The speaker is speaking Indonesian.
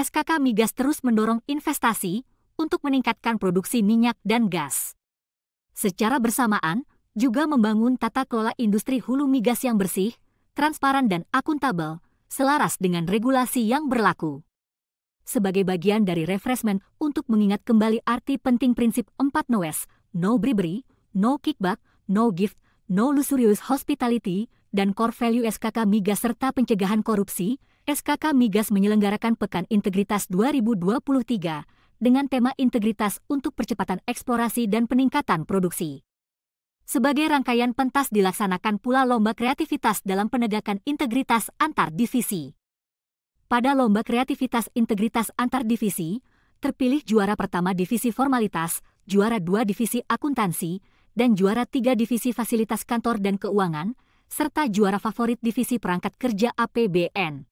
SKK Migas terus mendorong investasi untuk meningkatkan produksi minyak dan gas. Secara bersamaan, juga membangun tata kelola industri hulu migas yang bersih, transparan dan akuntabel, selaras dengan regulasi yang berlaku. Sebagai bagian dari refreshment untuk mengingat kembali arti penting prinsip 4 noes, no bribery, no kickback, no gift, no luxurious hospitality, dan core value SKK Migas serta pencegahan korupsi, SKK Migas menyelenggarakan Pekan Integritas 2023 dengan tema Integritas untuk Percepatan Eksplorasi dan Peningkatan Produksi. Sebagai rangkaian pentas dilaksanakan pula lomba kreativitas dalam penegakan integritas antar divisi. Pada lomba kreativitas integritas antar divisi, terpilih juara pertama divisi formalitas, juara dua divisi akuntansi, dan juara tiga divisi fasilitas kantor dan keuangan, serta juara favorit divisi perangkat kerja APBN.